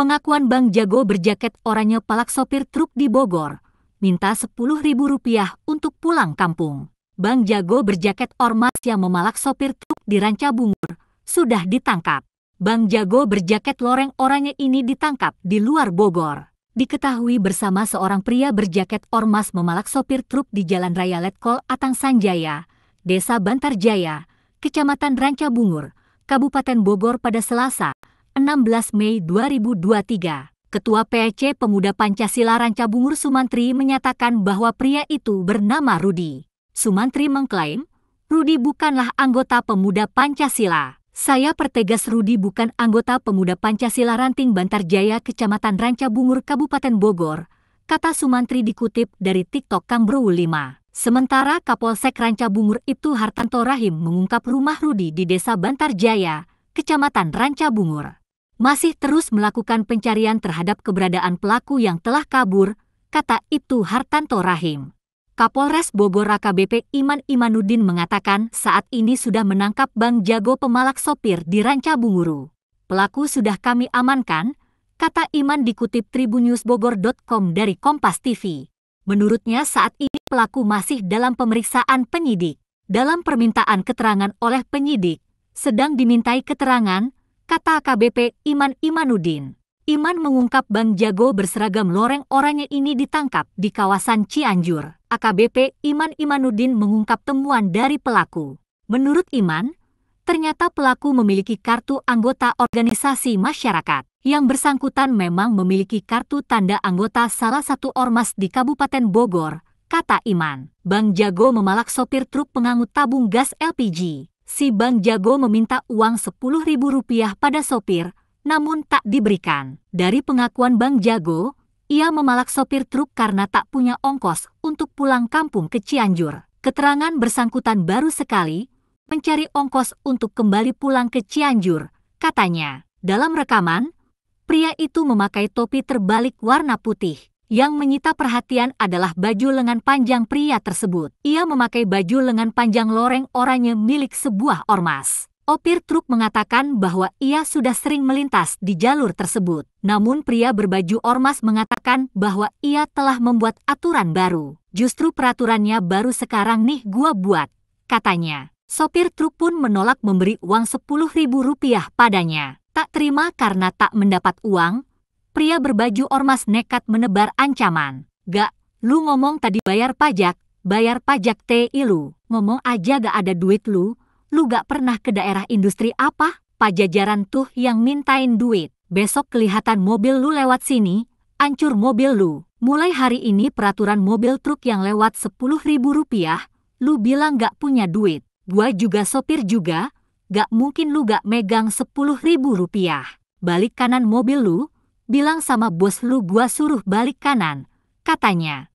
Pengakuan Bang Jago berjaket oranye palak sopir truk di Bogor, minta Rp10.000 untuk pulang kampung. Bang Jago berjaket ormas yang memalak sopir truk di Ranca Bungur, sudah ditangkap. Bang Jago berjaket loreng oranye ini ditangkap di luar Bogor. Diketahui bersama seorang pria berjaket ormas memalak sopir truk di Jalan Raya Letkol Atang Sanjaya, Desa Bantarjaya, Kecamatan Ranca Bungur, Kabupaten Bogor pada Selasa, 16 Mei 2023, Ketua PEC Pemuda Pancasila Rancabungur Sumantri menyatakan bahwa pria itu bernama Rudi. Sumantri mengklaim, Rudi bukanlah anggota Pemuda Pancasila. Saya pertegas Rudi bukan anggota Pemuda Pancasila Ranting Bantarjaya Kecamatan Rancabungur Kabupaten Bogor, kata Sumantri dikutip dari TikTok Bro 5. Sementara Kapolsek Rancabungur itu Hartanto Rahim mengungkap rumah Rudi di Desa Bantarjaya, Kecamatan Rancabungur masih terus melakukan pencarian terhadap keberadaan pelaku yang telah kabur, kata Ibtu Hartanto Rahim. Kapolres Bogor BP Iman Imanuddin mengatakan saat ini sudah menangkap Bang Jago pemalak sopir di Ranca Bunguru. Pelaku sudah kami amankan, kata Iman dikutip tribunnews.bogor.com dari Kompas TV. Menurutnya saat ini pelaku masih dalam pemeriksaan penyidik. Dalam permintaan keterangan oleh penyidik, sedang dimintai keterangan, kata AKBP Iman Imanuddin. Iman mengungkap Bang Jago berseragam loreng oranye ini ditangkap di kawasan Cianjur. AKBP Iman Imanuddin mengungkap temuan dari pelaku. Menurut Iman, ternyata pelaku memiliki kartu anggota organisasi masyarakat. Yang bersangkutan memang memiliki kartu tanda anggota salah satu ormas di Kabupaten Bogor, kata Iman. Bang Jago memalak sopir truk pengangut tabung gas LPG si Bang Jago meminta uang Rp10.000 pada sopir, namun tak diberikan. Dari pengakuan Bang Jago, ia memalak sopir truk karena tak punya ongkos untuk pulang kampung ke Cianjur. Keterangan bersangkutan baru sekali, mencari ongkos untuk kembali pulang ke Cianjur, katanya. Dalam rekaman, pria itu memakai topi terbalik warna putih. Yang menyita perhatian adalah baju lengan panjang pria tersebut. Ia memakai baju lengan panjang loreng oranye milik sebuah ormas. Opir truk mengatakan bahwa ia sudah sering melintas di jalur tersebut. Namun pria berbaju ormas mengatakan bahwa ia telah membuat aturan baru. Justru peraturannya baru sekarang nih gua buat, katanya. Sopir truk pun menolak memberi uang rp rupiah padanya. Tak terima karena tak mendapat uang, pria berbaju ormas nekat menebar ancaman. Gak, lu ngomong tadi bayar pajak, bayar pajak TI lu. Ngomong aja gak ada duit lu, lu gak pernah ke daerah industri apa? Pajajaran tuh yang mintain duit. Besok kelihatan mobil lu lewat sini, ancur mobil lu. Mulai hari ini peraturan mobil truk yang lewat sepuluh ribu rupiah, lu bilang gak punya duit. Gua juga sopir juga, gak mungkin lu gak megang sepuluh ribu rupiah. Balik kanan mobil lu, bilang sama bos lu gua suruh balik kanan, katanya.